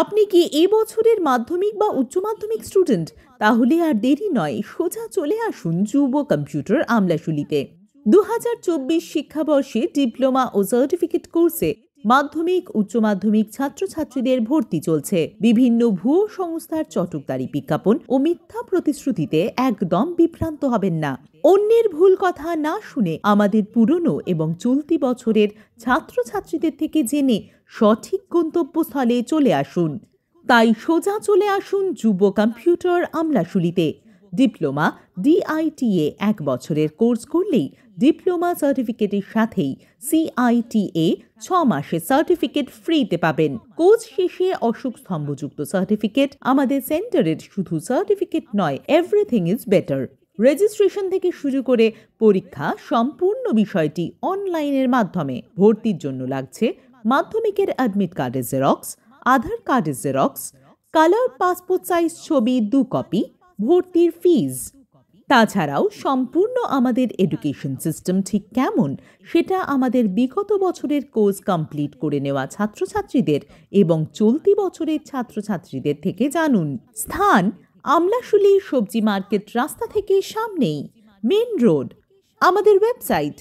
আপনি কি এ বছরের মাধ্যমিক বা উচ্চ মাধ্যমিক স্টুডেন্ট তাহলে আর দেরি নয় সোজা চলে আসুন যুব কম্পিউটার আমলাশুলিতে দু হাজার চব্বিশ শিক্ষাবর্ষে ডিপ্লোমা ও সার্টিফিকেট কোর্সে মাধ্যমিক উচ্চ মাধ্যমিক ছাত্রছাত্রীদের ভর্তি চলছে বিভিন্ন ভুয়ো সংস্থার চটকদারি বিজ্ঞাপন ও মিথ্যা প্রতিশ্রুতিতে একদম বিভ্রান্ত হবেন না অন্যের ভুল কথা না শুনে আমাদের পুরনো এবং চলতি বছরের ছাত্রছাত্রীদের থেকে জেনে সঠিক গন্তব্যস্থলে চলে আসুন তাই সোজা চলে আসুন যুব কম্পিউটার আমলাশুলিতে ডিপ্লোমা ডিআইটিএ এক বছরের কোর্স করলেই ডিপ্লোমা সার্টিফিকেটের সাথেই সিআইটিএ ছ মাসের সার্টিফিকেট ফ্রিতে পাবেন কোর্স শেষে অশোক স্তম্ভযুক্ত সার্টিফিকেট আমাদের সেন্টারের শুধু সার্টিফিকেট নয় এভরিথিং ইজ বেটার রেজিস্ট্রেশন থেকে শুরু করে পরীক্ষা সম্পূর্ণ বিষয়টি অনলাইনের মাধ্যমে ভর্তির জন্য লাগছে মাধ্যমিকের অ্যাডমিট কার্ডের জেরক্স আধার কার্ডের জেরক্স কালার পাসপোর্ট সাইজ ছবি দু কপি ভর্তির ফিজ তাছাড়াও সম্পূর্ণ আমাদের এডুকেশন সিস্টেম ঠিক কেমন সেটা আমাদের বিগত বছরের কোর্স কমপ্লিট করে নেওয়া ছাত্রছাত্রীদের এবং চলতি বছরের ছাত্রছাত্রীদের থেকে জানুন স্থান আমলাশুলি সবজি মার্কেট রাস্তা থেকে সামনেই মেন রোড আমাদের ওয়েবসাইট